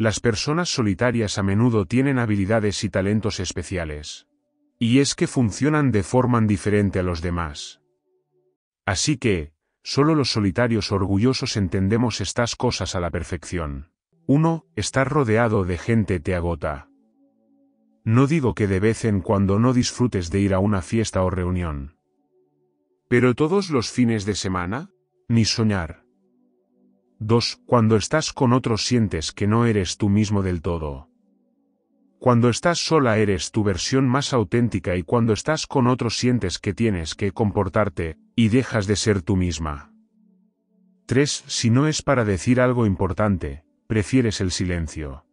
Las personas solitarias a menudo tienen habilidades y talentos especiales. Y es que funcionan de forma diferente a los demás. Así que, solo los solitarios orgullosos entendemos estas cosas a la perfección. Uno, Estar rodeado de gente te agota. No digo que de vez en cuando no disfrutes de ir a una fiesta o reunión. Pero todos los fines de semana, ni soñar. 2. Cuando estás con otros sientes que no eres tú mismo del todo. Cuando estás sola eres tu versión más auténtica y cuando estás con otros sientes que tienes que comportarte, y dejas de ser tú misma. 3. Si no es para decir algo importante, prefieres el silencio.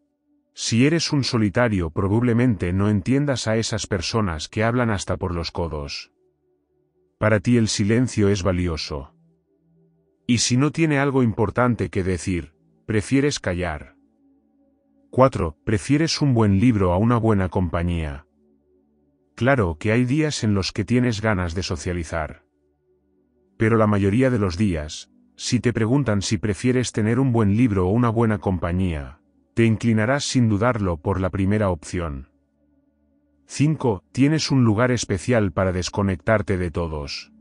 Si eres un solitario probablemente no entiendas a esas personas que hablan hasta por los codos. Para ti el silencio es valioso. Y si no tiene algo importante que decir, prefieres callar. 4. Prefieres un buen libro a una buena compañía. Claro que hay días en los que tienes ganas de socializar. Pero la mayoría de los días, si te preguntan si prefieres tener un buen libro o una buena compañía, te inclinarás sin dudarlo por la primera opción. 5. Tienes un lugar especial para desconectarte de todos.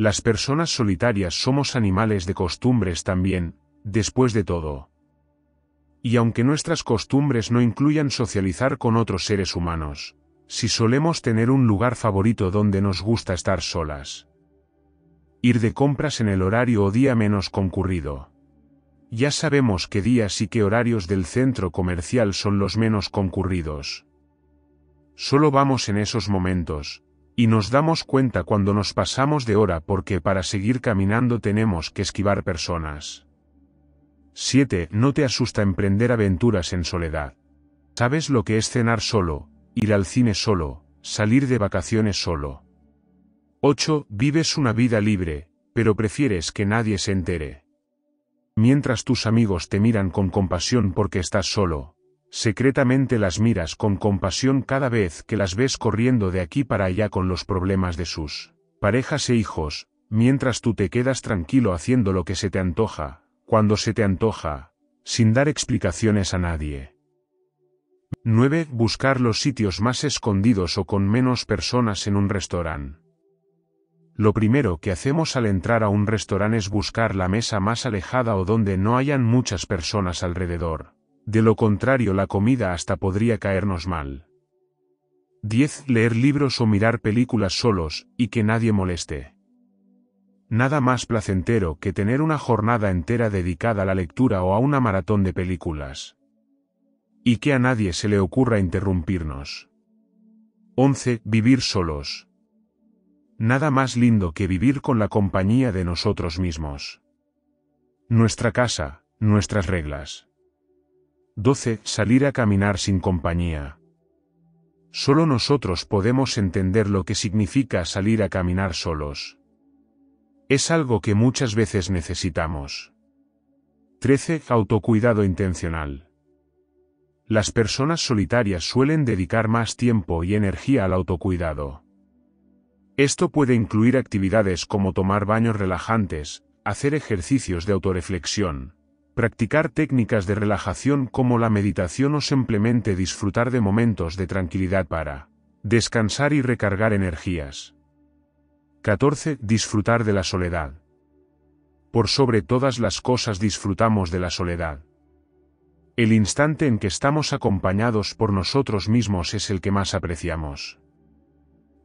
Las personas solitarias somos animales de costumbres también, después de todo. Y aunque nuestras costumbres no incluyan socializar con otros seres humanos, si solemos tener un lugar favorito donde nos gusta estar solas. Ir de compras en el horario o día menos concurrido. Ya sabemos qué días y qué horarios del centro comercial son los menos concurridos. Solo vamos en esos momentos, y nos damos cuenta cuando nos pasamos de hora porque para seguir caminando tenemos que esquivar personas. 7. No te asusta emprender aventuras en soledad. Sabes lo que es cenar solo, ir al cine solo, salir de vacaciones solo. 8. Vives una vida libre, pero prefieres que nadie se entere. Mientras tus amigos te miran con compasión porque estás solo, secretamente las miras con compasión cada vez que las ves corriendo de aquí para allá con los problemas de sus parejas e hijos, mientras tú te quedas tranquilo haciendo lo que se te antoja, cuando se te antoja, sin dar explicaciones a nadie. 9. Buscar los sitios más escondidos o con menos personas en un restaurante. Lo primero que hacemos al entrar a un restaurante es buscar la mesa más alejada o donde no hayan muchas personas alrededor de lo contrario la comida hasta podría caernos mal. 10. Leer libros o mirar películas solos, y que nadie moleste. Nada más placentero que tener una jornada entera dedicada a la lectura o a una maratón de películas. Y que a nadie se le ocurra interrumpirnos. 11. Vivir solos. Nada más lindo que vivir con la compañía de nosotros mismos. Nuestra casa, nuestras reglas. 12. Salir a caminar sin compañía. Solo nosotros podemos entender lo que significa salir a caminar solos. Es algo que muchas veces necesitamos. 13. Autocuidado intencional. Las personas solitarias suelen dedicar más tiempo y energía al autocuidado. Esto puede incluir actividades como tomar baños relajantes, hacer ejercicios de autoreflexión, practicar técnicas de relajación como la meditación o simplemente disfrutar de momentos de tranquilidad para descansar y recargar energías. 14. Disfrutar de la soledad. Por sobre todas las cosas disfrutamos de la soledad. El instante en que estamos acompañados por nosotros mismos es el que más apreciamos.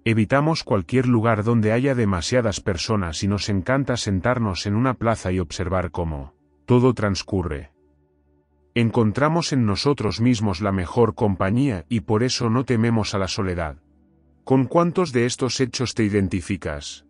Evitamos cualquier lugar donde haya demasiadas personas y nos encanta sentarnos en una plaza y observar cómo todo transcurre. Encontramos en nosotros mismos la mejor compañía y por eso no tememos a la soledad. ¿Con cuántos de estos hechos te identificas?